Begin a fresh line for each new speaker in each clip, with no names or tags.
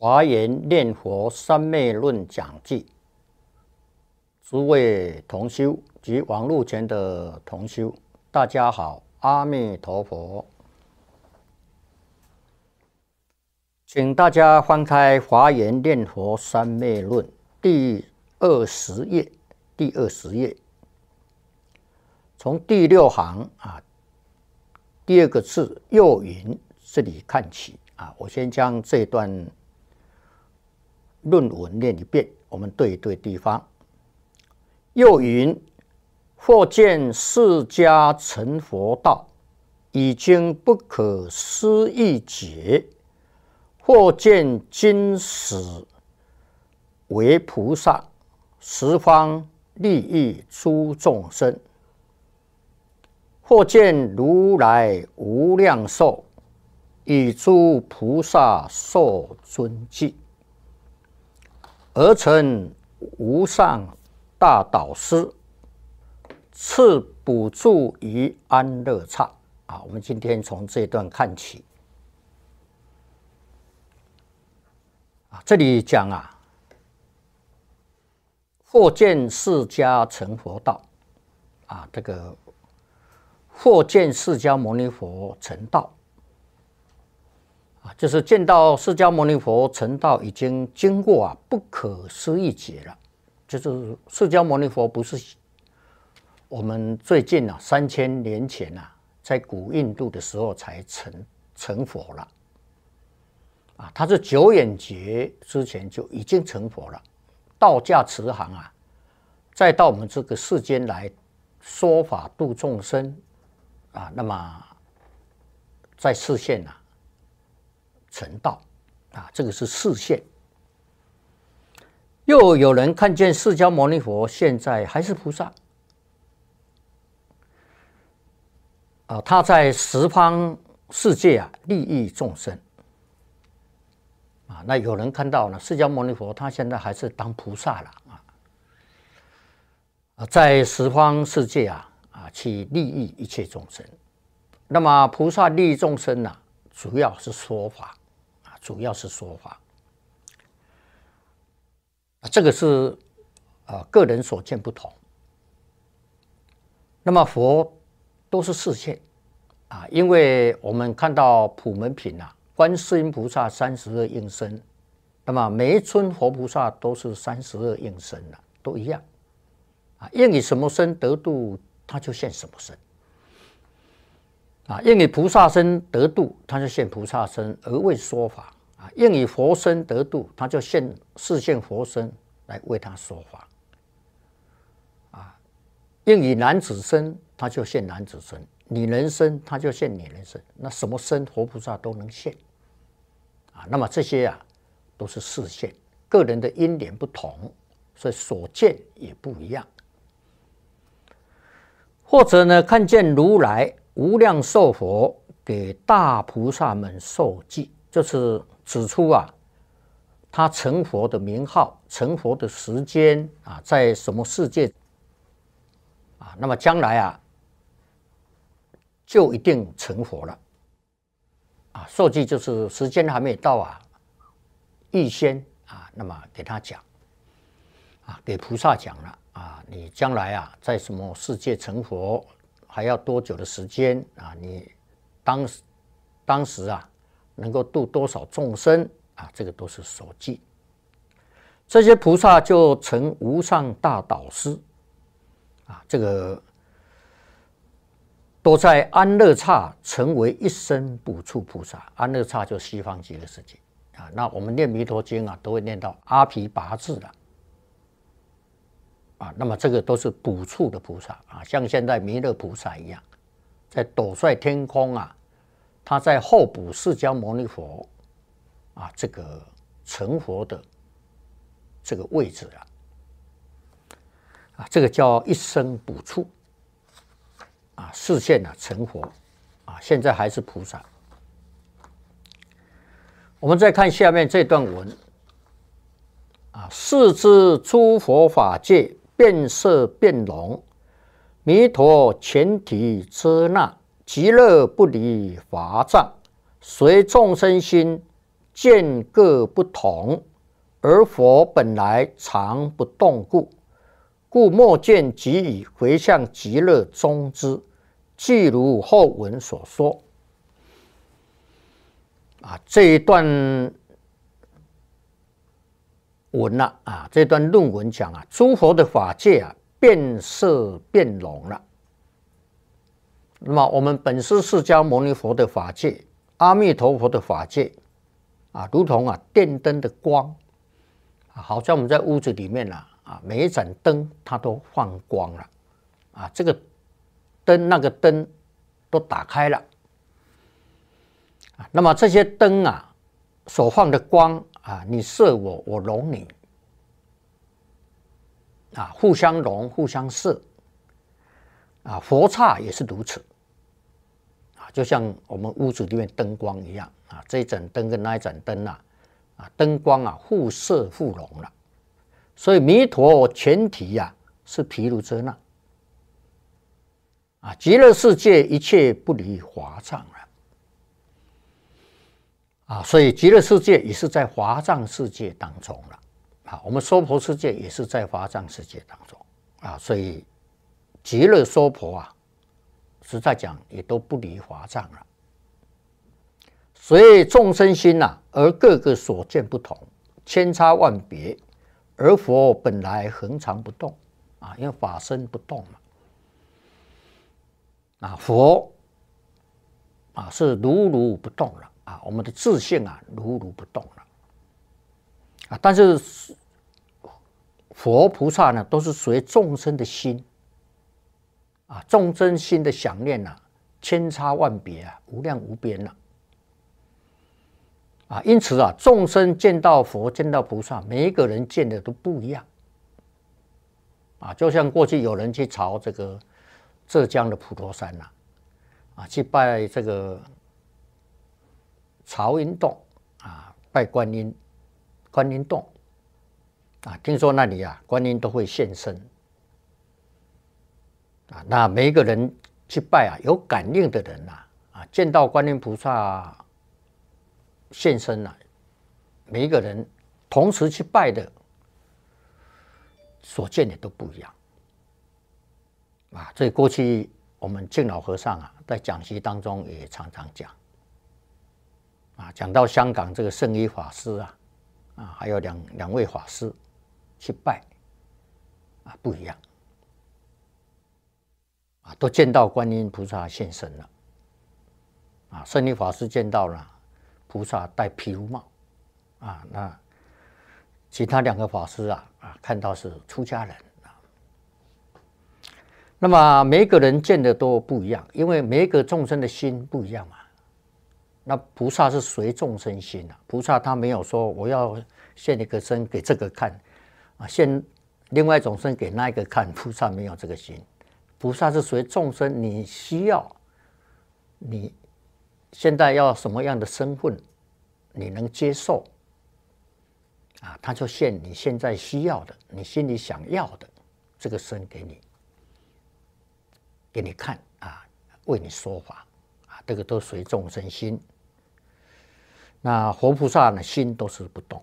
《华严念佛三昧论》讲记，诸位同修及网路前的同修，大家好，阿弥陀佛，请大家翻开《华严念佛三昧论》第二十页，第二十页，从第六行啊，第二个字“又云”这里看起啊，我先将这段。论文念一遍，我们对一对地方。又云：或见释迦成佛道，已经不可思议解；或见今始为菩萨，十方利益诸众生；或见如来无量寿，以诸菩萨受尊敬。儿臣无上大导师赐补助于安乐刹啊！我们今天从这段看起啊，这里讲啊，或见释迦成佛道啊，这个或见释迦牟尼佛成道。啊，就是见到释迦牟尼佛成道已经经过啊不可思议劫了，就是释迦牟尼佛不是我们最近啊三千年前啊在古印度的时候才成成佛了，啊，他是九眼劫之前就已经成佛了，道驾慈航啊，再到我们这个世间来说法度众生啊，那么在世现呐。成道啊，这个是视线。又有人看见释迦牟尼佛现在还是菩萨啊，他在十方世界啊利益众生啊。那有人看到呢，释迦牟尼佛他现在还是当菩萨了啊啊，在十方世界啊啊去利益一切众生。那么菩萨利益众生呢，主要是说法。主要是说法，啊，这个是啊，个人所见不同。那么佛都是四现，啊，因为我们看到普门品啊，观世音菩萨三十二应身，那么每一尊佛菩萨都是三十二应身的，都一样，啊，应以什么身得度，他就现什么身。啊，应以菩萨身得度，他就现菩萨身而为说法；啊，应以佛身得度，他就现示现佛身来为他说法；啊，愿以男子身，他就现男子身；女人身，他就现女人身。那什么身，活菩萨都能现。啊，那么这些啊，都是示现，个人的因缘不同，所以所见也不一样。或者呢，看见如来。无量寿佛给大菩萨们授记，就是指出啊，他成佛的名号、成佛的时间啊，在什么世界啊？那么将来啊，就一定成佛了啊！授记就是时间还没有到啊，预先啊，那么给他讲啊，给菩萨讲了啊，你将来啊，在什么世界成佛？还要多久的时间啊？你当时、当时啊，能够度多少众生啊？这个都是守纪。这些菩萨就成无上大导师啊，这个都在安乐刹成为一生补处菩萨。安乐刹就西方极乐世界啊。那我们念弥陀经啊，都会念到阿弥陀字了。啊，那么这个都是补处的菩萨啊，像现在弥勒菩萨一样，在斗率天空啊，他在后补释迦牟尼佛啊，这个成佛的这个位置啊，啊，这个叫一生补处啊，视线啊成佛啊，现在还是菩萨。我们再看下面这段文啊，四字诸佛法界。变色变容，弥陀全体支那极乐不离法藏，随众生心见各不同，而佛本来常不动故，故莫见即已回向极乐中之，即如后文所说。啊，这一段。文了啊！这段论文讲啊，诸佛的法界啊，变色变浓了。那么我们本师释迦牟尼佛的法界，阿弥陀佛的法界啊，如同啊电灯的光啊，好像我们在屋子里面啊，啊，每一盏灯它都放光了啊，这个灯那个灯都打开了那么这些灯啊，所放的光。啊，你射我，我容你；啊，互相容，互相射；啊，佛刹也是如此；啊，就像我们屋子里面灯光一样；啊，这一盏灯跟那一盏灯啊，啊，灯光啊互射互容了。所以弥陀前提呀是毗卢遮那；啊，极乐世界一切不离华藏啊。啊，所以极乐世界也是在华藏世界当中了，啊，我们娑婆世界也是在华藏世界当中，啊，所以极乐娑婆啊，实在讲也都不离华藏了。所以众生心呐，而各个所见不同，千差万别，而佛本来恒常不动啊，因为法身不动嘛，啊，佛啊是如如不动了。啊，我们的自信啊，如如不动了。啊，但是佛菩萨呢，都是随众生的心。啊，众生心的想念啊，千差万别啊，无量无边呐、啊，因此啊，众生见到佛、见到菩萨，每一个人见的都不一样。啊，就像过去有人去朝这个浙江的普陀山呐，啊，去拜这个。朝云洞啊，拜观音，观音洞啊，听说那里啊，观音都会现身啊。那每一个人去拜啊，有感应的人呐，啊，见到观音菩萨现身了，每一个人同时去拜的，所见的都不一样啊。所以过去我们敬老和尚啊，在讲席当中也常常讲。啊，讲到香港这个圣依法师啊，啊，还有两两位法师去拜，啊，不一样，啊，都见到观音菩萨现身了，啊，圣依法师见到了菩萨戴毗卢帽，啊，那其他两个法师啊，啊，看到是出家人啊，那么每一个人见的都不一样，因为每一个众生的心不一样嘛。那菩萨是随众生心啊，菩萨他没有说我要现一个身给这个看，啊，现另外一种身给那一个看，菩萨没有这个心，菩萨是随众生你需要，你现在要什么样的身份，你能接受，啊，他就现你现在需要的，你心里想要的这个身给你，给你看啊，为你说法啊，这个都随众生心。那活菩萨呢，心都是不动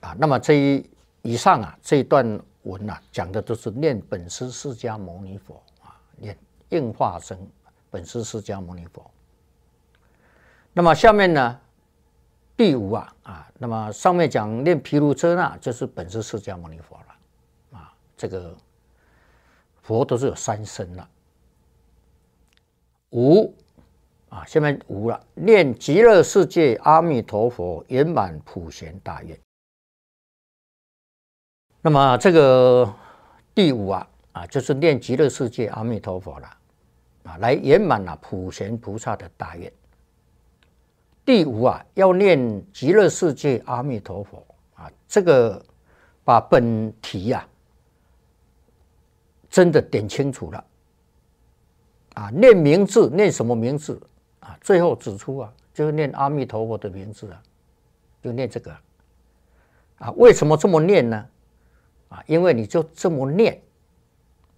啊。那么这一以上啊，这一段文呢，讲的都是念本师释迦牟尼佛啊，念应化身本师释迦牟尼佛。那么下面呢，第五啊啊，那么上面讲念毗卢遮那就是本师释迦牟尼佛了啊。这个佛都是有三身了，五。啊，下面无了，念极乐世界阿弥陀佛圆满普贤大愿。那么这个第五啊，啊就是念极乐世界阿弥陀佛了，啊来圆满了普贤菩萨的大愿。第五啊，要念极乐世界阿弥陀佛啊，这个把本题呀真的点清楚了，啊念名字，念什么名字？最后指出啊，就是念阿弥陀佛的名字啊，就念这个啊。为什么这么念呢？啊，因为你就这么念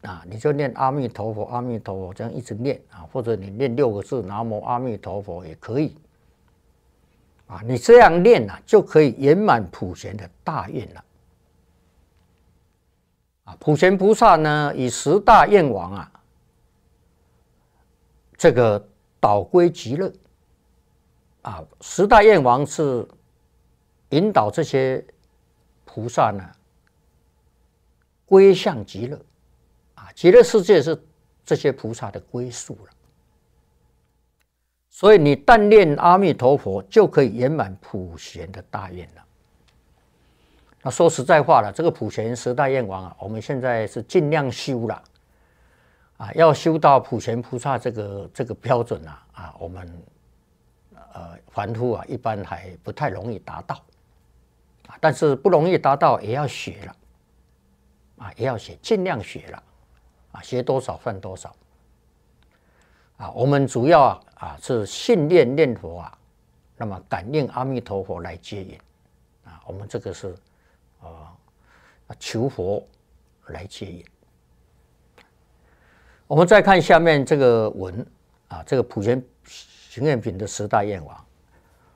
啊，你就念阿弥陀佛，阿弥陀佛这样一直念啊，或者你念六个字，南无阿弥陀佛也可以啊。你这样念呢，就可以圆满普贤的大愿了啊。普贤菩萨呢，以十大愿王啊，这个。导归极乐啊！十大愿王是引导这些菩萨呢归向极乐啊！极乐世界是这些菩萨的归宿了。所以你但念阿弥陀佛，就可以圆满普贤的大愿了。那说实在话了，这个普贤十大愿王啊，我们现在是尽量修了。啊，要修到普贤菩萨这个这个标准啊，啊，我们呃凡夫啊，一般还不太容易达到啊。但是不容易达到，也要学了啊，也要学，尽量学了啊，学多少算多少啊。我们主要啊是信念念佛啊，那么感应阿弥陀佛来接引啊，我们这个是啊求佛来接引。我们再看下面这个文啊，这个普贤行愿品的十大愿王。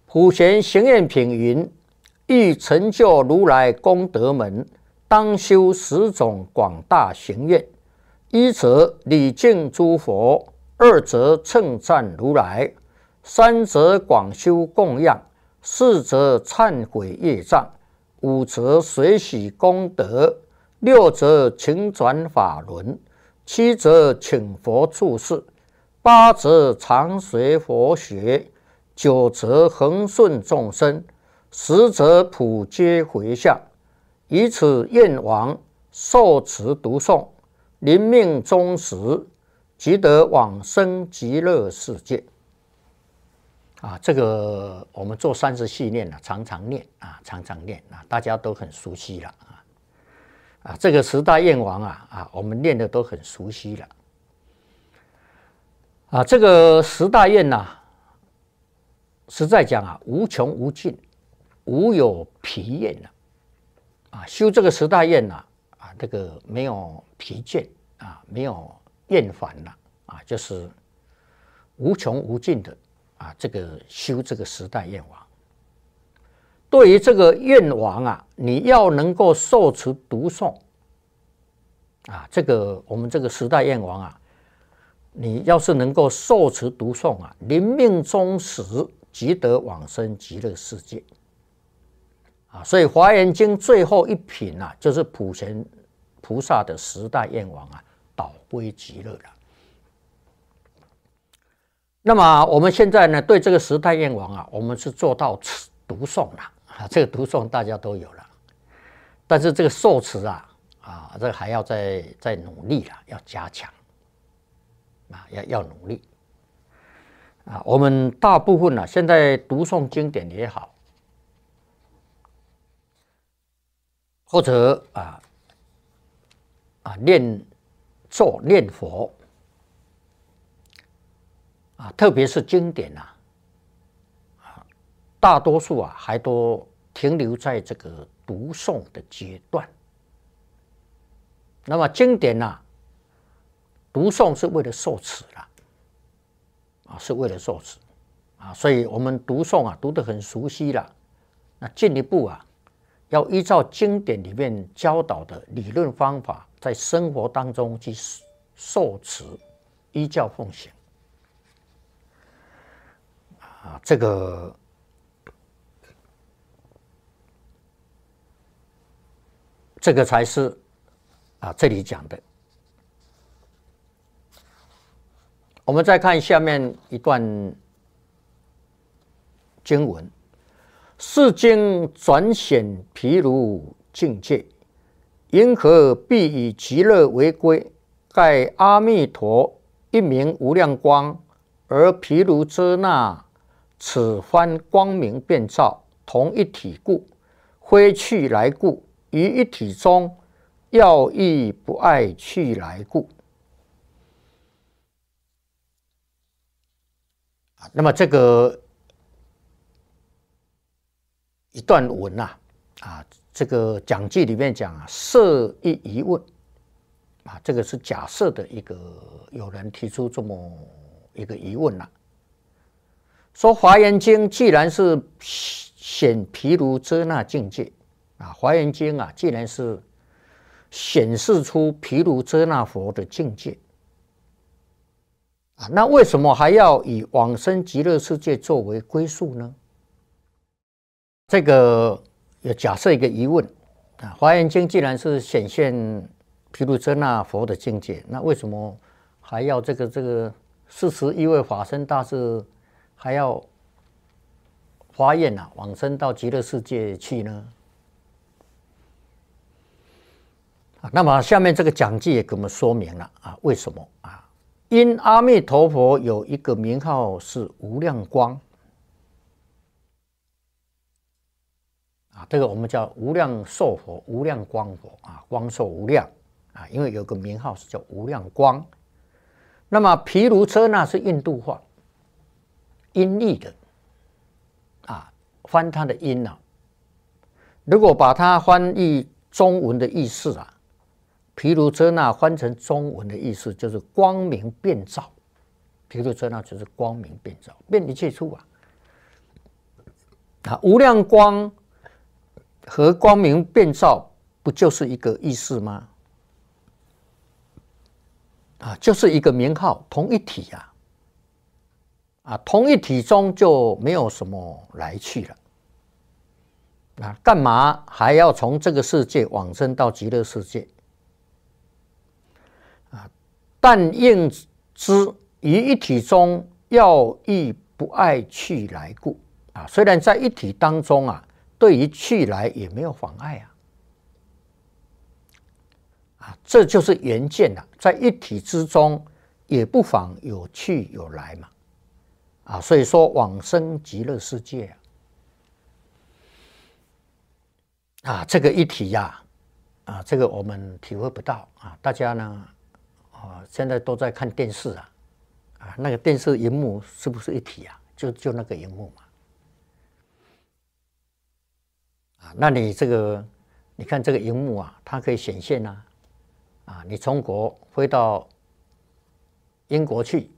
普贤行愿品云：欲成就如来功德门，当修十种广大行愿。一则礼敬诸佛，二则称赞如来，三则广修供养，四则忏悔业障，五则随喜功德，六则请转法轮。七则请佛住世，八则常随佛学，九则恒顺众生，十则普皆回向，以此愿王受持读诵，临命终时即得往生极乐世界。啊，这个我们做三十系念啊，常常念啊，常常念啊，大家都很熟悉了啊。啊，这个十大愿王啊，啊，我们念的都很熟悉了。啊，这个十大愿呐，实在讲啊，无穷无尽，无有疲厌呐、啊，修这个十大愿呐，啊，这个没有疲倦，啊，没有厌烦呐，啊，就是无穷无尽的啊，这个修这个十大愿王。对于这个愿王啊，你要能够受持读诵啊，这个我们这个时代愿王啊，你要是能够受持读诵啊，临命终时即得往生极乐世界啊。所以《华严经》最后一品啊，就是普贤菩萨的时代愿王啊，倒归极乐了。那么我们现在呢，对这个时代愿王啊，我们是做到持读诵了。啊，这个读诵大家都有了，但是这个受持啊，啊，这个还要再再努力了，要加强，啊，要要努力，啊，我们大部分呢，现在读诵经典也好，或者啊，啊，念咒念佛，啊，特别是经典呐。大多数啊，还都停留在这个读诵的阶段。那么经典呢？读诵是为了受持啦，啊，是为了受持，啊，所以我们读诵啊，读的很熟悉了，那进一步啊，要依照经典里面教导的理论方法，在生活当中去受持，依教奉行，啊，这个。这个才是，啊，这里讲的。我们再看下面一段经文：世间转显毗卢境界，因何必以极乐为归？盖阿弥陀一名无量光，而毗卢遮那此番光明遍照，同一体故，非去来故。于一体中，要亦不爱去来故。啊，那么这个一段文呐，啊，这个讲记里面讲啊，设一疑问，啊，这个是假设的一个有人提出这么一个疑问呐，说《华严经》既然是显毗卢遮那境界。啊，《华严经》啊，既然是显示出毗卢遮那佛的境界，啊，那为什么还要以往生极乐世界作为归宿呢？这个要假设一个疑问啊，《华严经》既然是显现毗卢遮那佛的境界，那为什么还要这个这个四十一位法身大士还要华严啊，往生到极乐世界去呢？那么下面这个讲记也给我们说明了啊，为什么啊？因阿弥陀佛有一个名号是无量光啊，这个我们叫无量寿佛、无量光佛啊，光寿无量啊，因为有个名号是叫无量光。那么毗卢车那是印度话，音译的啊，翻它的音呢，如果把它翻译中文的意思啊。毗卢遮那翻成中文的意思就是光明遍照，毗卢遮那就是光明遍照，遍一切处啊。啊，无量光和光明遍照不就是一个意思吗？啊，就是一个名号，同一体呀。啊，同一体中就没有什么来去了。啊，干嘛还要从这个世界往生到极乐世界？但应知于一体中，要亦不爱去来故啊。虽然在一体当中啊，对于去来也没有妨碍啊。啊，这就是缘见了，在一体之中，也不妨有去有来嘛。啊，所以说往生极乐世界啊。啊，这个一体呀，啊，这个我们体会不到啊。大家呢？哦，现在都在看电视啊，啊，那个电视荧幕是不是一体啊？就就那个荧幕嘛，啊，那你这个，你看这个荧幕啊，它可以显现呐，啊，你从国飞到英国去，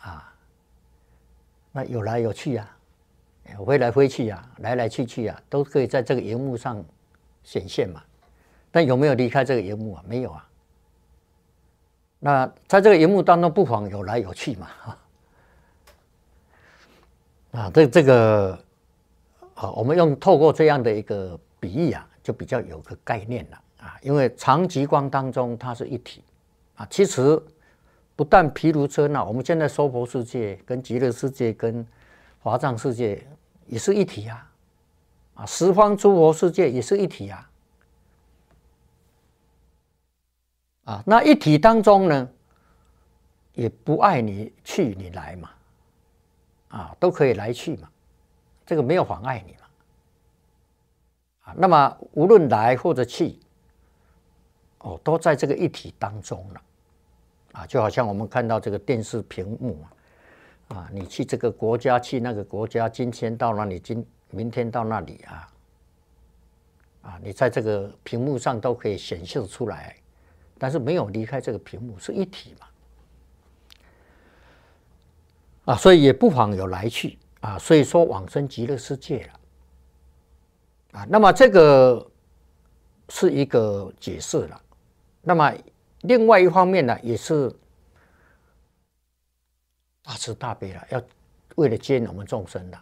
啊，那有来有去啊，飞来飞去啊，来来去去啊，都可以在这个荧幕上显现嘛，但有没有离开这个荧幕啊？没有啊。那在这个荧幕当中，不妨有来有去嘛。哈。啊，这这个，啊，我们用透过这样的一个比喻啊，就比较有个概念了啊。因为长极光当中，它是一体啊。其实，不但毗卢遮那，我们现在娑婆世界跟极乐世界跟华藏世界也是一体啊。啊，十方诸佛世界也是一体啊。啊，那一体当中呢，也不爱你去你来嘛，啊，都可以来去嘛，这个没有妨碍你嘛，啊，那么无论来或者去，哦，都在这个一体当中了，啊，就好像我们看到这个电视屏幕啊，啊，你去这个国家去那个国家，今天到那里，今明天到那里啊，啊，你在这个屏幕上都可以显示出来。但是没有离开这个屏幕是一体嘛？啊，所以也不妨有来去啊，所以说往生极乐世界了啊。那么这个是一个解释了。那么另外一方面呢，也是大慈大悲了，要为了接引我们众生的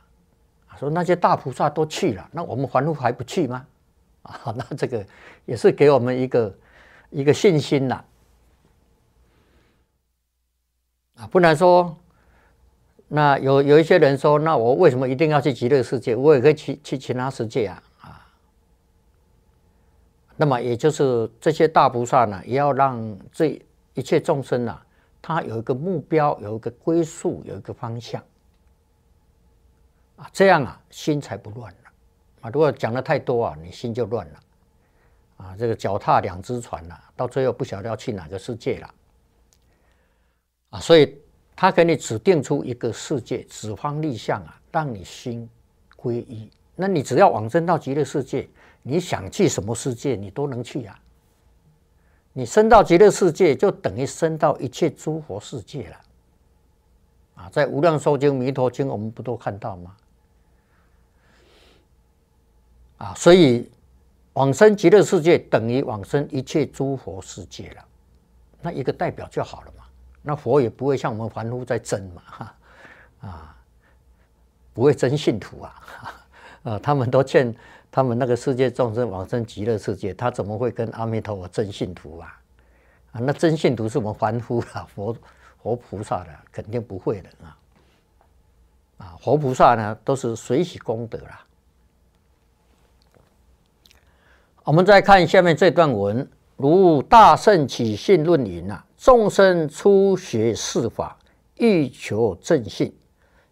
啊。说那些大菩萨都去了，那我们凡夫还不去吗？啊，那这个也是给我们一个。一个信心呐，啊，不能说，那有有一些人说，那我为什么一定要去极乐世界？我也可以去去其他世界啊，啊，那么也就是这些大菩萨呢，也要让这一切众生呢，他有一个目标，有一个归宿，有一个方向，啊，这样啊，心才不乱了，啊，如果讲的太多啊，你心就乱了。啊，这个脚踏两只船啊，到最后不晓得要去哪个世界了。啊，所以他给你指定出一个世界，指方立向啊，让你心归一。那你只要往生到极乐世界，你想去什么世界，你都能去啊。你升到极乐世界，就等于升到一切诸佛世界了。啊，在《无量寿经》《弥陀经》，我们不都看到吗？啊，所以。往生极乐世界等于往生一切诸佛世界了，那一个代表就好了嘛？那佛也不会像我们凡夫在争嘛？哈啊，不会争信徒啊？啊，他们都劝他们那个世界众生往生极乐世界，他怎么会跟阿弥陀佛争信徒啊？啊，那真信徒是我们凡夫啊，佛佛菩萨的肯定不会的啊！啊，佛菩萨呢，都是随喜功德啦。我们再看下面这段文，如《大圣起信论》云：“啊，众生初学四法，欲求正信，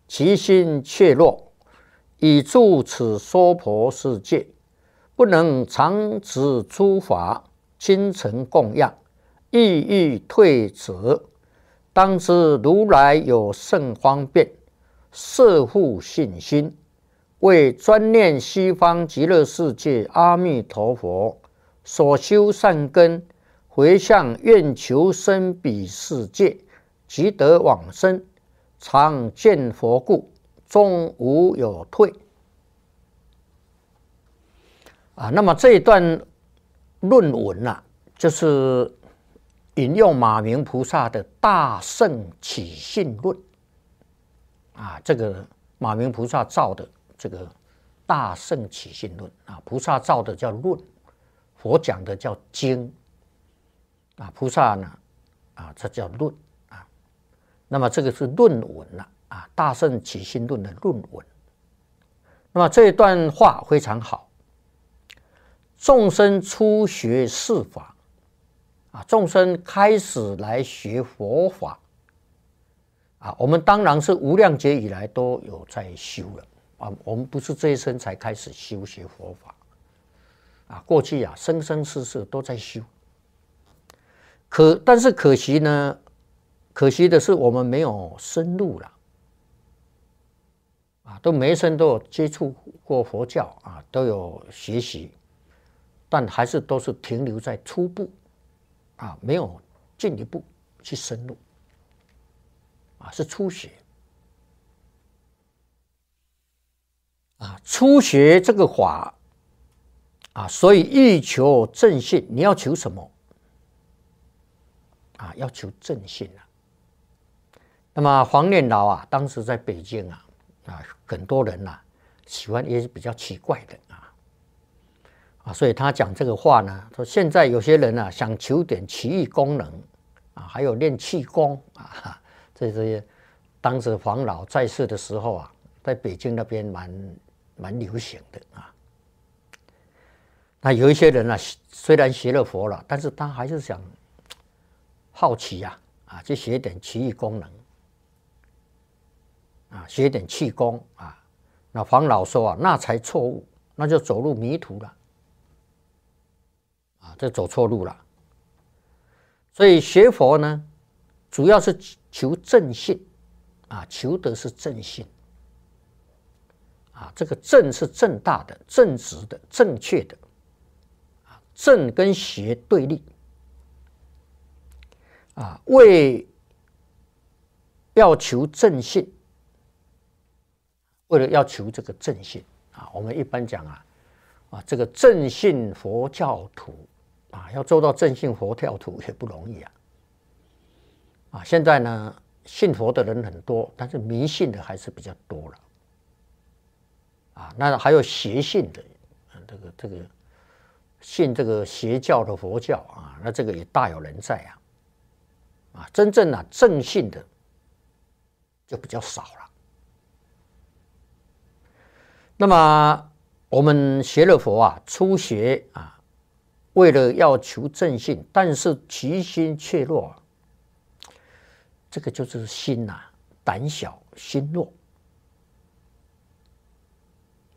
其心怯弱，以助此娑婆世界，不能常持诸法精诚供养，意欲退止，当知如来有甚方便，摄护信心。”为专念西方极乐世界阿弥陀佛所修善根，回向愿求生彼世界，即得往生，常见佛故，终无有退。啊，那么这一段论文啊，就是引用马明菩萨的《大圣起信论》啊，这个马明菩萨造的。这个《大圣起心论》啊，菩萨造的叫论，佛讲的叫经啊。菩萨呢，啊，这叫论啊。那么这个是论文了啊，《大圣起心论》的论文。那么这一段话非常好。众生初学四法啊，众生开始来学佛法啊。我们当然是无量劫以来都有在修了。啊，我们不是这一生才开始修学佛法，啊，过去啊，生生世世都在修。可但是可惜呢，可惜的是我们没有深入了，啊，都每一生都有接触过佛教啊，都有学习，但还是都是停留在初步，啊，没有进一步去深入，啊，是初学。初学这个法啊，所以欲求正信，你要求什么？啊，要求正信啊。那么黄念老啊，当时在北京啊，啊，很多人呐，喜欢也是比较奇怪的啊，啊，所以他讲这个话呢，说现在有些人呢，想求点奇异功能啊，还有练气功啊，这些，当时黄老在世的时候啊，在北京那边蛮。蛮流行的啊，那有一些人呢，虽然学了佛了，但是他还是想好奇呀，啊，去学点奇异功能，啊，学点气功啊，那黄老说啊，那才错误，那就走入迷途了，啊，这走错路了，所以学佛呢，主要是求正信，啊，求的是正信。啊，这个正是正大的、正直的、正确的，啊，正跟邪对立，啊，为要求正信，为了要求这个正信啊，我们一般讲啊，啊，这个正信佛教徒，啊，要做到正信佛教徒也不容易啊，啊，现在呢，信佛的人很多，但是迷信的还是比较多了。啊，那还有邪性的，这个这个信这个邪教的佛教啊，那这个也大有人在啊，啊，真正啊正信的就比较少了。那么我们学了佛啊，初学啊，为了要求正信，但是其心怯弱，这个就是心呐，胆小心弱。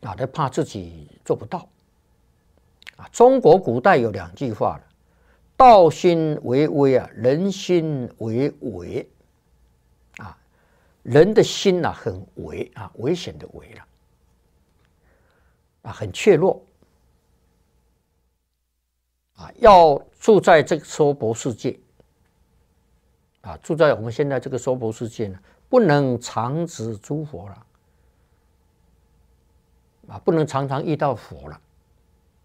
啊，他怕自己做不到。啊，中国古代有两句话了，“道心为微啊，人心为伪。啊，人的心呐，很伪啊，危险的伪了。啊，很怯弱。啊，要住在这个娑婆世界。啊，住在我们现在这个娑婆世界呢，不能长值诸佛了。啊，不能常常遇到佛了，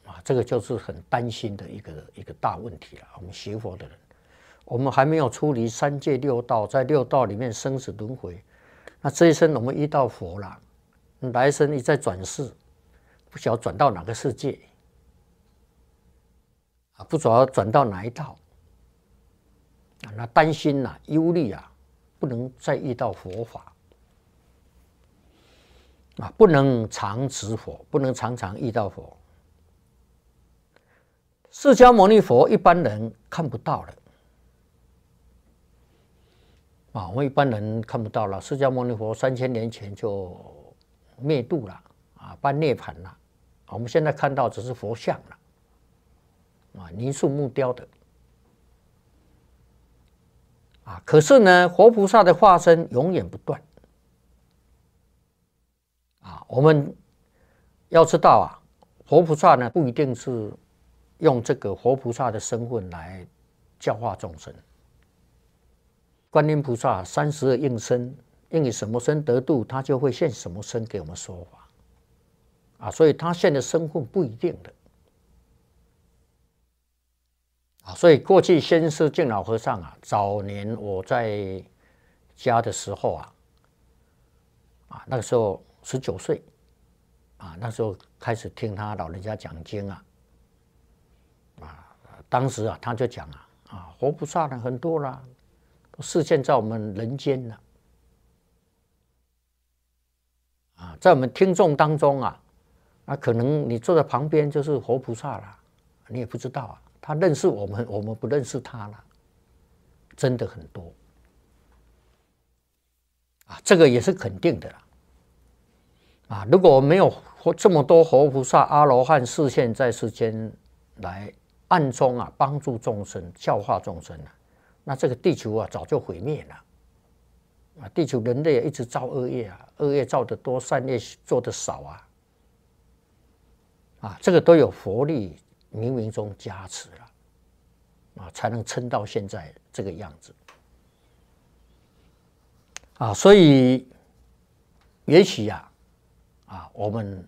啊，这个就是很担心的一个一个大问题了。我们学佛的人，我们还没有出离三界六道，在六道里面生死轮回，那这一生我们遇到佛了，来生一再转世，不晓转到哪个世界，啊，不知道转到哪一道，啊，那担心呐，忧虑啊，不能再遇到佛法。啊，不能常持佛，不能常常遇到佛。释迦牟尼佛一般人看不到了，啊，我们一般人看不到了。释迦牟尼佛三千年前就灭度了，啊，办涅槃了。我们现在看到只是佛像了，啊，泥塑木雕的，啊，可是呢，活菩萨的化身永远不断。啊，我们要知道啊，活菩萨呢不一定是用这个活菩萨的身份来教化众生。观音菩萨三十二应身，应以什么身得度，他就会现什么身给我们说法。啊，所以他现的身份不一定的。啊，所以过去先是敬老和尚啊，早年我在家的时候啊，啊那个时候。十九岁，啊，那时候开始听他老人家讲经啊，啊，当时啊，他就讲啊，啊，活菩萨呢很多啦，都示现在我们人间了，啊，在我们听众当中啊，啊，可能你坐在旁边就是活菩萨了，你也不知道啊，他认识我们，我们不认识他了，真的很多，啊，这个也是肯定的了。啊，如果没有这么多活菩萨、阿罗汉视现在世间来暗中啊帮助众生、教化众生啊，那这个地球啊早就毁灭了啊！地球人类一直造恶业啊，恶业造的多，善业做的少啊，啊，这个都有佛力冥冥中加持了啊，才能撑到现在这个样子啊！所以，也许呀。啊，我们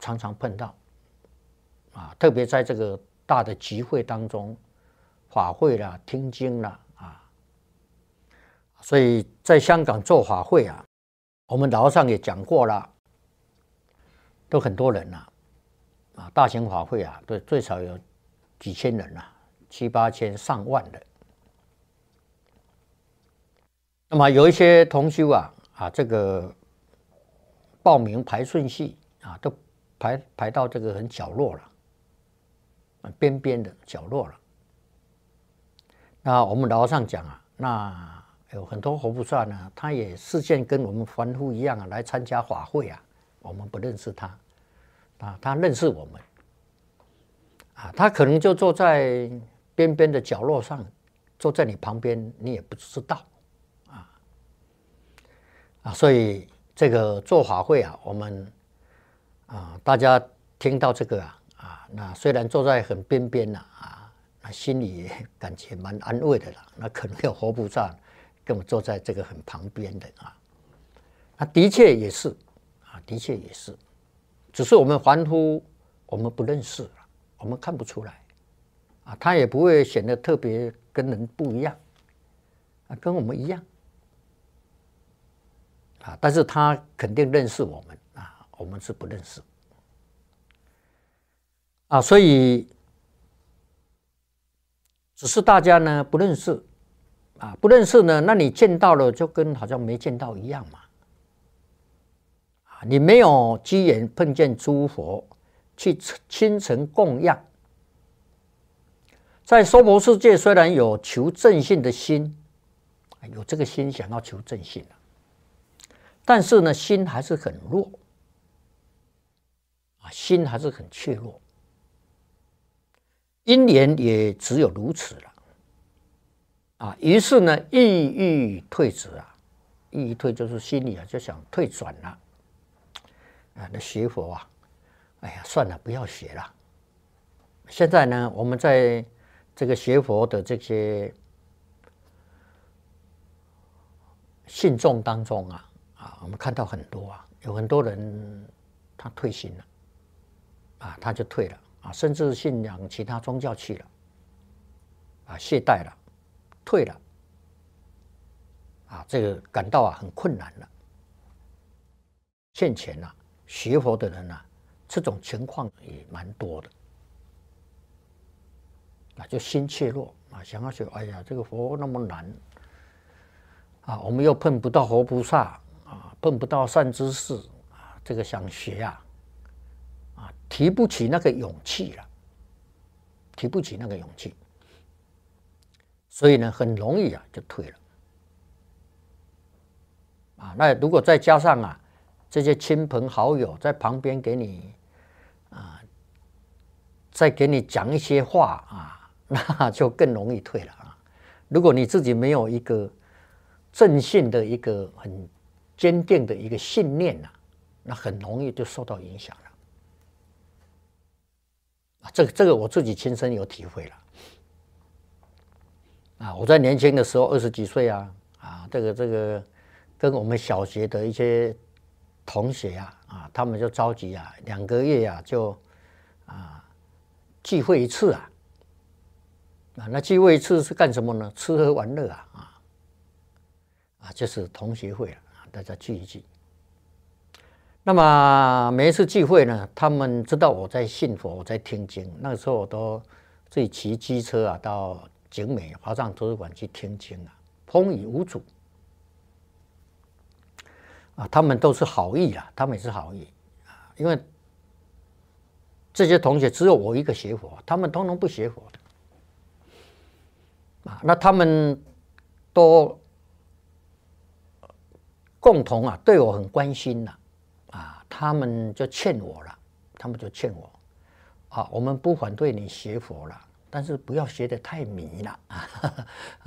常常碰到啊，特别在这个大的集会当中，法会啦、听经啦啊，所以在香港做法会啊，我们老上也讲过了，都很多人呐，啊，大型法会啊，都最少有几千人呐，七八千、上万人。那么有一些同修啊，啊，这个。报名排顺序啊，都排排到这个很角落了，啊边边的角落了。那我们老上讲啊，那有很多活菩萨呢，他也事先跟我们凡夫一样啊，来参加法会啊。我们不认识他，啊，他认识我们，啊，他可能就坐在边边的角落上，坐在你旁边，你也不知道，啊，啊，所以。这个做法会啊，我们啊，大家听到这个啊啊，那虽然坐在很边边呢啊，那心里感觉蛮安慰的啦。那可能有活菩萨，跟我坐在这个很旁边的啊，那的确也是啊，的确也是，只是我们凡夫我们不认识我们看不出来啊，他也不会显得特别跟人不一样啊，跟我们一样。啊，但是他肯定认识我们啊，我们是不认识啊，所以只是大家呢不认识啊，不认识呢，那你见到了就跟好像没见到一样嘛啊，你没有机缘碰见诸佛去亲诚供养，在娑婆世界虽然有求正信的心，有这个心想要求正信啊、但是呢，心还是很弱，啊，心还是很怯弱。因缘也只有如此了，啊，于是呢，意欲退止啊，意欲退就是心里啊就想退转了，啊，那学佛啊，哎呀，算了，不要学了。现在呢，我们在这个学佛的这些信众当中啊。啊，我们看到很多啊，有很多人他退心了，啊，他就退了，啊，甚至信仰其他宗教去了，啊，懈怠了，退了，啊，这个感到啊很困难了，欠钱了，学佛的人呢，这种情况也蛮多的，啊，就心怯弱啊，想要说，哎呀，这个佛那么难，啊，我们又碰不到佛菩萨。啊，碰不到善知识啊，这个想学啊，啊，提不起那个勇气了，提不起那个勇气，所以呢，很容易啊就退了。啊，那如果再加上啊，这些亲朋好友在旁边给你啊，再给你讲一些话啊，那就更容易退了啊。如果你自己没有一个正信的一个很。坚定的一个信念呐，那很容易就受到影响了。啊，这个这个我自己亲身有体会了。啊，我在年轻的时候二十几岁啊，啊，这个这个跟我们小学的一些同学啊，啊，他们就着急啊，两个月啊就啊聚会一次啊。啊，那聚会一次是干什么呢？吃喝玩乐啊，啊，啊就是同学会了。大家聚一聚。那么每一次聚会呢，他们知道我在信佛，我在听经。那个时候我都自己骑机车啊，到景美华藏图书馆去听经啊，风雨无阻。啊，他们都是好意啊，他们也是好意啊，因为这些同学只有我一个学佛，他们通通不学佛的啊。那他们都。共同啊，对我很关心呐、啊，他们就劝我了，他们就劝我，啊，我们不反对你学佛了，但是不要学的太迷了，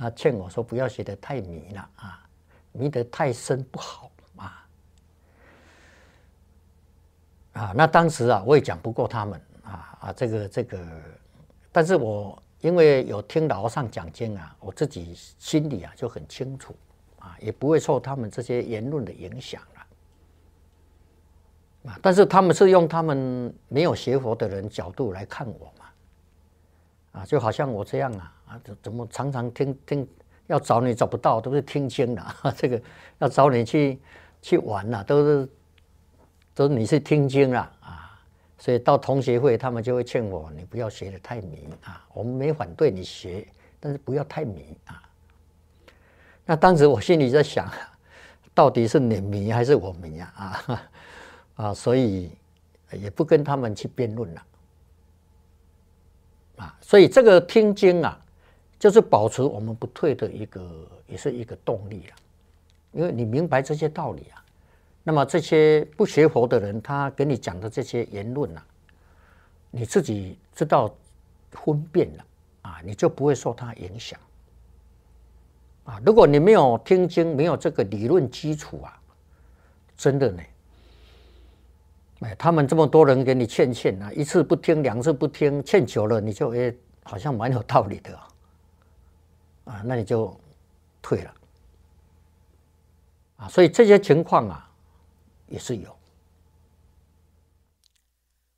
啊，劝我说不要学的太迷了，啊，迷得太深不好啊！啊，那当时啊，我也讲不过他们，啊啊，这个这个，但是我因为有听老和尚讲经啊，我自己心里啊就很清楚。啊，也不会受他们这些言论的影响了，啊！但是他们是用他们没有学佛的人角度来看我嘛，啊，就好像我这样啊，啊，怎么常常听听要找你找不到，都是听经的，这个要找你去去玩呐，都是都是你是听经了啊，所以到同学会他们就会劝我，你不要学的太迷啊，我们没反对你学，但是不要太迷啊。那当时我心里在想，到底是你迷还是我迷啊？啊啊，所以也不跟他们去辩论了。啊，所以这个听经啊，就是保持我们不退的一个，也是一个动力了。因为你明白这些道理啊，那么这些不学佛的人他给你讲的这些言论呐，你自己知道分辨了啊，你就不会受他影响。啊，如果你没有听清，没有这个理论基础啊，真的呢。哎，他们这么多人给你劝劝啊，一次不听，两次不听，劝久了你就哎，好像蛮有道理的啊。啊，那你就退了。啊，所以这些情况啊也是有。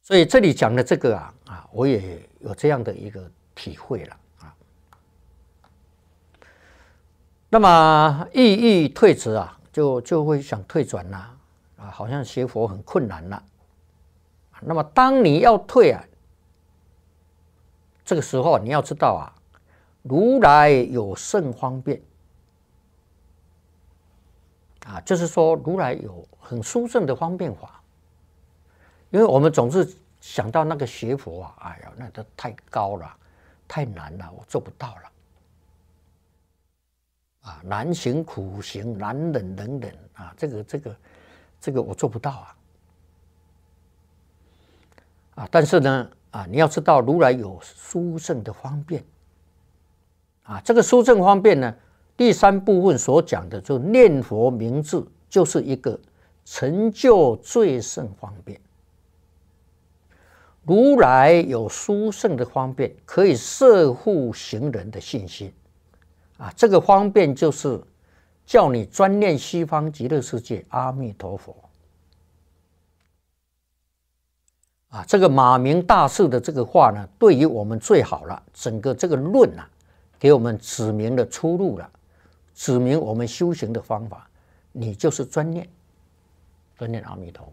所以这里讲的这个啊啊，我也有这样的一个体会了。那么，意义退迟啊，就就会想退转啦，啊，好像学佛很困难了。那么，当你要退啊，这个时候你要知道啊，如来有甚方便，啊，就是说如来有很殊胜的方便法。因为我们总是想到那个学佛啊，哎呀，那都太高了，太难了，我做不到了。啊，难行苦行难忍等等啊，这个这个这个我做不到啊！啊，但是呢，啊，你要知道，如来有殊胜的方便啊，这个殊胜方便呢，第三部分所讲的就念佛名字，就是一个成就最胜方便。如来有殊胜的方便，可以摄护行人的信心。啊，这个方便就是叫你专念西方极乐世界阿弥陀佛。啊，这个马明大师的这个话呢，对于我们最好了。整个这个论啊，给我们指明了出路了，指明我们修行的方法。你就是专念，专念阿弥陀佛。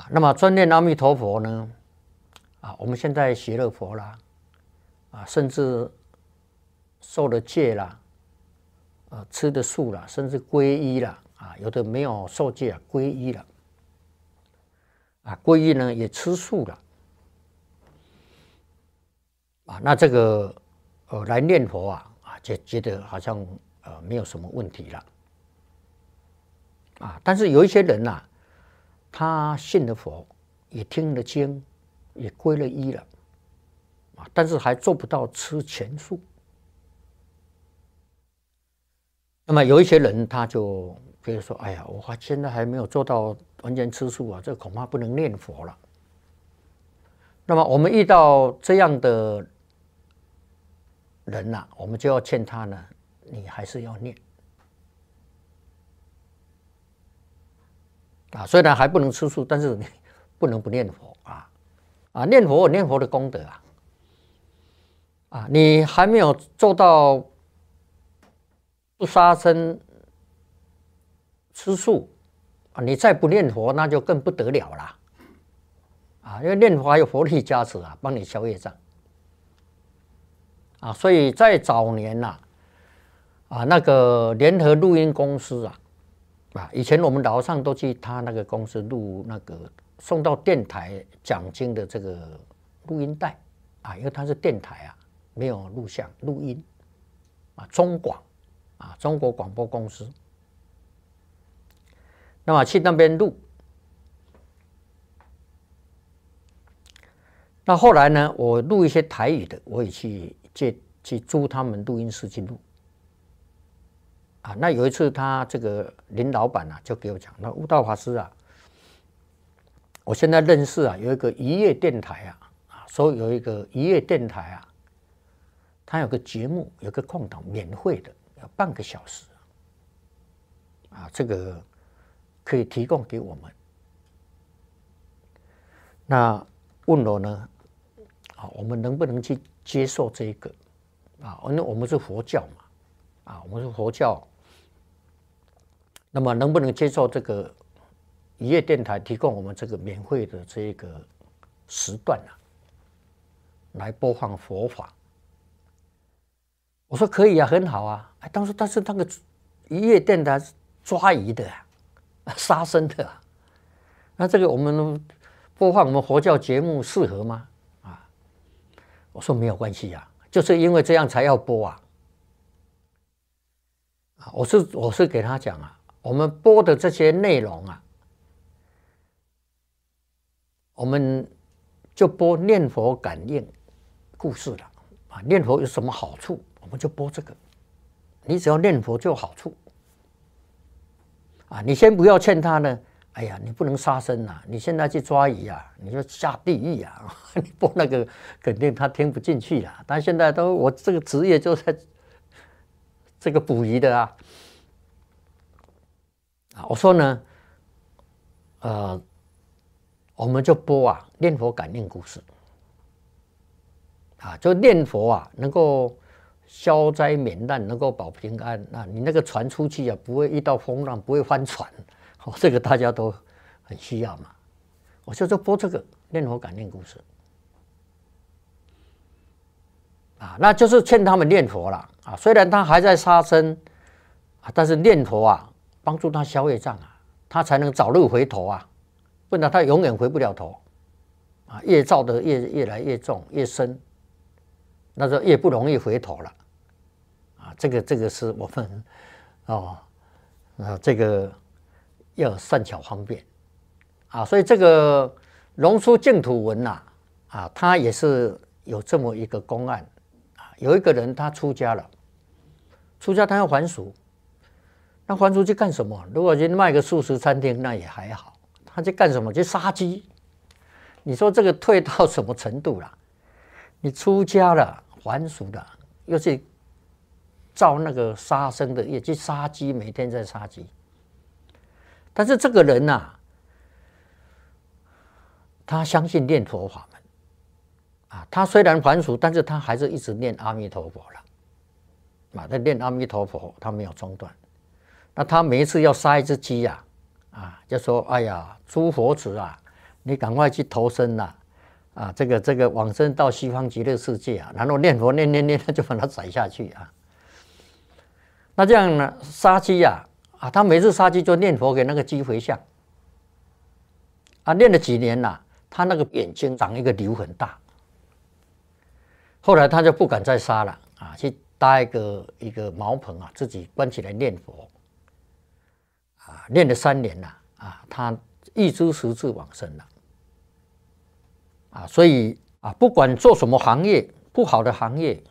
啊，那么专念阿弥陀佛呢？啊，我们现在学了佛啦，啊，甚至。受了戒啦，啊，吃的素啦，甚至皈依啦，啊，有的没有受戒啊，皈依了，啊，皈依呢也吃素了，啊，那这个呃来念佛啊，啊就觉得好像呃没有什么问题了，啊，但是有一些人呐，他信了佛，也听了经，也皈了依了，啊，但是还做不到吃全素。那么有一些人，他就比如说，哎呀，我现在还没有做到完全吃素啊，这恐怕不能念佛了。那么我们遇到这样的人呐，我们就要劝他呢，你还是要念啊。虽然还不能吃素，但是你不能不念佛啊！啊，念佛，念佛的功德啊！啊，你还没有做到。不杀生，吃素，啊，你再不念佛，那就更不得了啦，啊，因为念佛还有佛力加持啊，帮你消业障，啊，所以在早年呐，啊，那个联合录音公司啊，啊，以前我们楼上都去他那个公司录那个送到电台奖金的这个录音带，啊，因为他是电台啊，没有录像录音，啊，中广。啊，中国广播公司。那么去那边录。那后来呢，我录一些台语的，我也去借去租他们录音室去录。啊，那有一次，他这个林老板啊，就给我讲，那悟道法师啊，我现在认识啊，有一个渔业电台啊，啊，说有一个渔业电台啊，他有个节目，有个空档，免费的。要半个小时啊！这个可以提供给我们。那问我呢？啊，我们能不能去接受这一个啊？因为我们是佛教嘛，啊，我们是佛教。那么能不能接受这个一夜电台提供我们这个免费的这个时段呢？来播放佛法。我说可以啊，很好啊。当时他是那个一夜电台抓鱼的，杀生的。那这个我们播放我们佛教节目适合吗？啊，我说没有关系呀，就是因为这样才要播啊。啊，我是我是给他讲啊，我们播的这些内容啊，我们就播念佛感应故事了啊，念佛有什么好处，我们就播这个。你只要念佛就有好处，啊！你先不要劝他呢。哎呀，你不能杀生呐！你现在去抓鱼啊，你就下地狱啊！你播那个，肯定他听不进去了。但现在都我这个职业就在这个捕鱼的啊，啊！我说呢，呃，我们就播啊，念佛感应故事，啊，就念佛啊，能够。消灾免难，能够保平安。那你那个船出去啊，不会遇到风浪，不会翻船。哦，这个大家都很需要嘛。我就说播这个念佛感应故事啊，那就是劝他们念佛了啊。虽然他还在杀生啊，但是念佛啊，帮助他消业障啊，他才能早日回头啊，不然他永远回不了头啊，越造得越越来越重，越深。那时候也不容易回头了，啊，这个这个是我们，哦，啊，这个要善巧方便，啊，所以这个《龙书净土文》呐，啊，它也是有这么一个公案，啊，有一个人他出家了，出家他要还俗，那还俗去干什么？如果去卖个素食餐厅，那也还好，他去干什么？去杀鸡？你说这个退到什么程度了？你出家了？还俗的，又去造那个杀生的业，去杀鸡，每天在杀鸡。但是这个人呐，他相信念佛法门啊，他虽然还俗，但是他还是一直念阿弥陀佛了啊，他念阿弥陀佛，他没有中断。那他每一次要杀一只鸡呀，啊，就说：“哎呀，诸佛子啊，你赶快去投生呐。”啊，这个这个往生到西方极乐世界啊，然后念佛念念念，就把他宰下去啊。那这样呢，杀鸡呀，啊，他每次杀鸡就念佛给那个鸡回向。啊，念了几年呐，他那个眼睛长一个瘤很大。后来他就不敢再杀了啊，去搭一个一个茅棚啊，自己关起来念佛。啊，念了三年呐，啊，他一株十字往生了。啊，所以啊，不管做什么行业，不好的行业，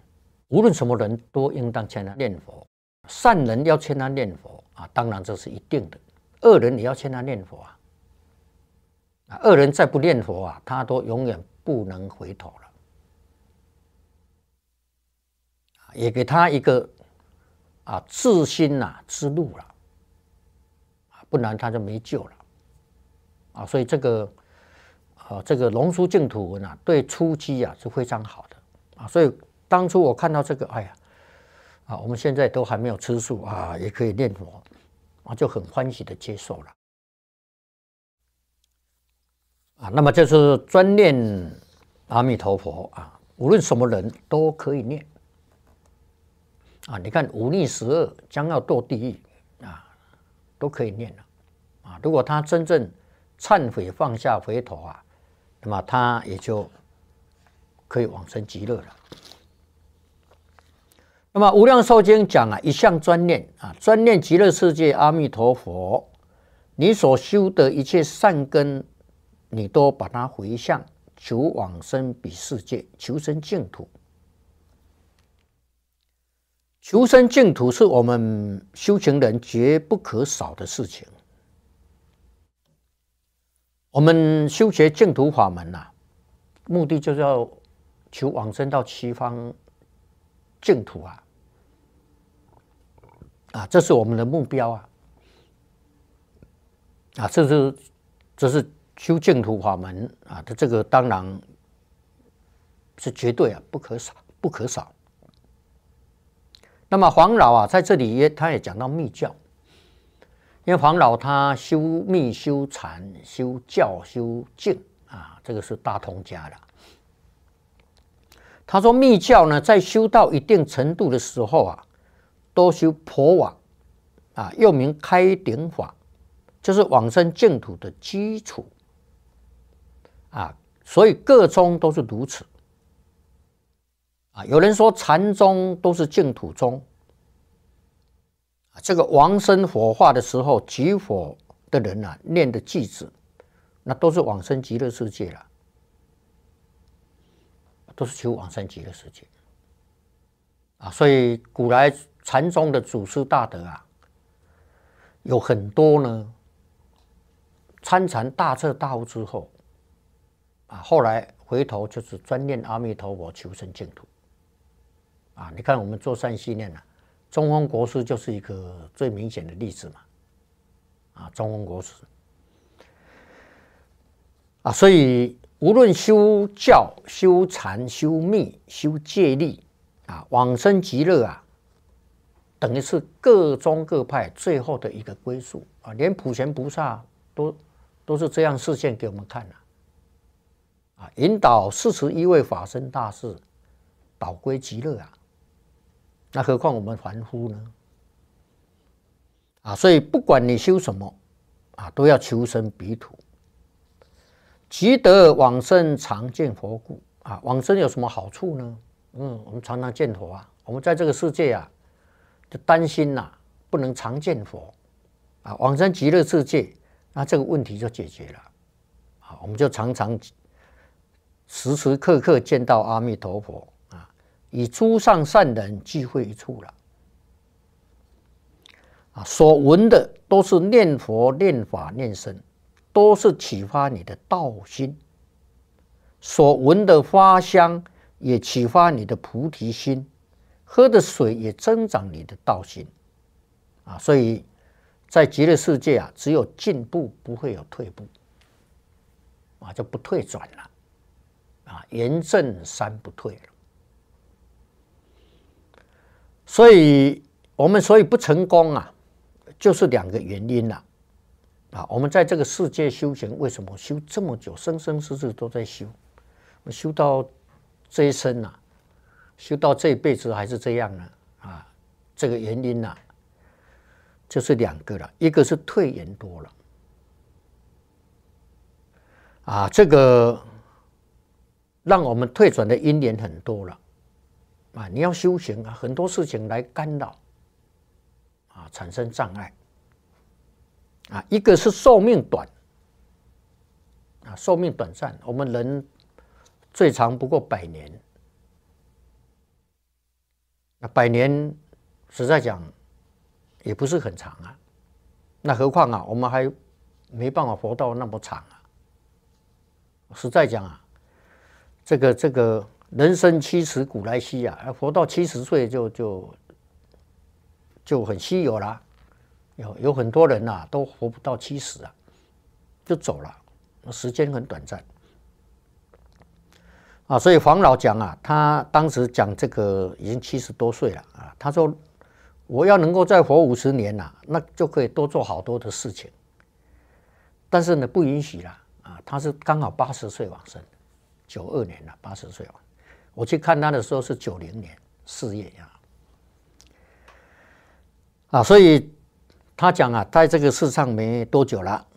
无论什么人都应当劝他念佛。善人要劝他念佛啊，当然这是一定的。恶人也要劝他念佛啊。啊，恶人再不念佛啊，他都永远不能回头了。也给他一个啊自心呐之路了。啊，不然他就没救了。啊，所以这个。好，这个龙书净土文啊，对初期啊是非常好的啊。所以当初我看到这个，哎呀，啊，我们现在都还没有吃素啊，也可以念佛啊，就很欢喜的接受了啊。那么就是专念阿弥陀佛啊，无论什么人都可以念啊。你看五逆十恶将要堕地狱啊，都可以念了啊。如果他真正忏悔放下回头啊。那么，他也就可以往生极乐了。那么，《无量寿经》讲啊，一向专念啊，专念极乐世界阿弥陀佛。你所修的一切善根，你都把它回向，求往生彼世界，求生净土。求生净土是我们修行人绝不可少的事情。我们修学净土法门呐，目的就是要求往生到西方净土啊！啊，这是我们的目标啊！啊，这是这是修净土法门啊！他这个当然是绝对啊，不可少，不可少。那么黄老啊，在这里也他也讲到密教。因为黄老他修密、修禅、修教、修净啊，这个是大通家的。他说，密教呢，在修到一定程度的时候啊，多修婆网啊，又名开顶法，就是往生净土的基础啊。所以各宗都是如此啊。有人说禅宗都是净土宗。这个王生火化的时候，集火的人呐，念的句子，那都是往生极乐世界了，都是求往生极乐世界。啊，所以古来禅宗的祖师大德啊，有很多呢，参禅大彻大悟之后，啊，后来回头就是专念阿弥陀佛，求生净土。啊，你看我们做善心念呢。中峰国师就是一个最明显的例子嘛，啊，中峰国师，啊，所以无论修教、修禅、修密、修戒律，啊，往生极乐啊，等于是各宗各派最后的一个归宿啊，连普贤菩萨都都是这样示现给我们看了，啊，引导四十一位法身大士导归极乐啊。那何况我们凡夫呢？啊，所以不管你修什么，啊，都要求生彼土，即得往生，常见佛故。啊，往生有什么好处呢？嗯，我们常常见佛啊。我们在这个世界啊，就担心呐，不能常见佛。啊，往生极乐世界，那这个问题就解决了。啊，我们就常常时时刻刻见到阿弥陀佛。与诸上善人聚会一处了，啊，所闻的都是念佛、念法、念身，都是启发你的道心；所闻的花香也启发你的菩提心，喝的水也增长你的道心。啊，所以在极乐世界啊，只有进步，不会有退步，啊，就不退转了，啊，严正三不退了。所以我们所以不成功啊，就是两个原因了，啊，我们在这个世界修行，为什么修这么久，生生世世都在修，修到这一生呐，修到这一辈子还是这样呢？啊，这个原因呐，就是两个了，一个是退言多了，啊，这个让我们退转的因缘很多了。啊，你要修行啊，很多事情来干扰，啊，产生障碍，啊，一个是寿命短，啊，寿命短暂，我们人最长不过百年，那百年实在讲也不是很长啊，那何况啊，我们还没办法活到那么长啊，实在讲啊，这个这个。人生七十古来稀啊，活到七十岁就就就很稀有啦。有有很多人呐，都活不到七十啊，就走了，时间很短暂啊。所以黄老讲啊，他当时讲这个已经七十多岁了啊，他说我要能够再活五十年呐，那就可以多做好多的事情。但是呢，不允许了啊。他是刚好八十岁往生，九二年了，八十岁往。我去看他的时候是九零年四月呀，啊，所以他讲啊，在这个世上没多久了，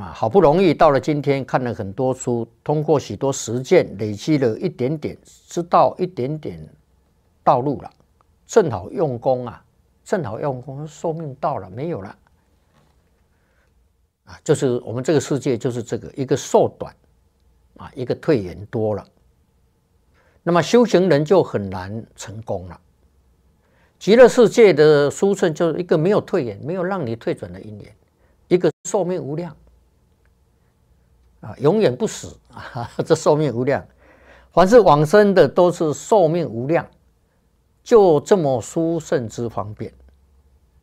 啊，好不容易到了今天，看了很多书，通过许多实践，累积了一点点知道一点点道路了，正好用功啊，正好用功，寿命到了，没有了，啊，就是我们这个世界就是这个一个寿短。啊，一个退缘多了，那么修行人就很难成功了。极乐世界的殊胜就是一个没有退缘，没有让你退转的因缘，一个寿命无量啊，永远不死啊，这寿命无量，凡是往生的都是寿命无量，就这么殊胜之方便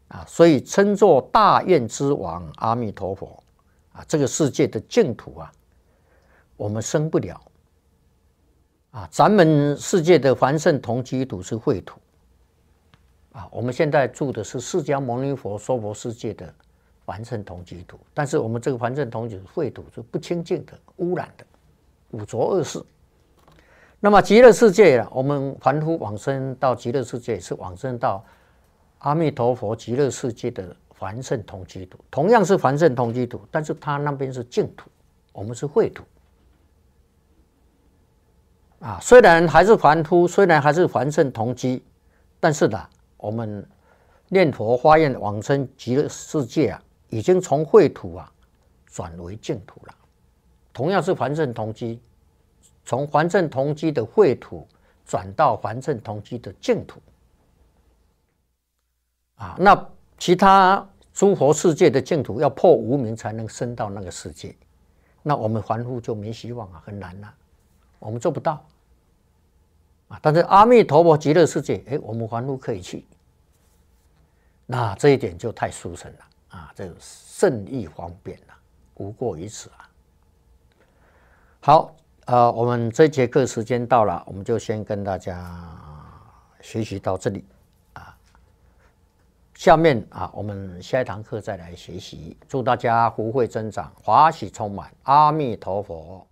啊，所以称作大愿之王阿弥陀佛啊，这个世界的净土啊。我们生不了啊！咱们世界的凡圣同居土是秽土啊！我们现在住的是释迦牟尼佛娑婆世界的凡圣同居土，但是我们这个凡圣同居土是秽土，是不清净的、污染的、五浊恶世。那么极乐世界呀，我们凡夫往生到极乐世界是往生到阿弥陀佛极乐世界的凡圣同居土，同样是凡圣同居土，但是他那边是净土，我们是秽土。啊，虽然还是凡夫，虽然还是凡圣同居，但是呢，我们念佛发愿往生极乐世界啊，已经从秽土啊转为净土了。同样是凡圣同居，从凡圣同居的秽土转到凡圣同居的净土。啊，那其他诸佛世界的净土要破无明才能升到那个世界，那我们凡夫就没希望啊，很难呐，我们做不到。但是阿弥陀佛极乐世界，哎，我们凡人都可以去，那这一点就太殊胜了啊！这圣意方便了，无过于此啊。好，呃，我们这节课时间到了，我们就先跟大家学习到这里啊。下面啊，我们下一堂课再来学习。祝大家福慧增长，华喜充满。阿弥陀佛。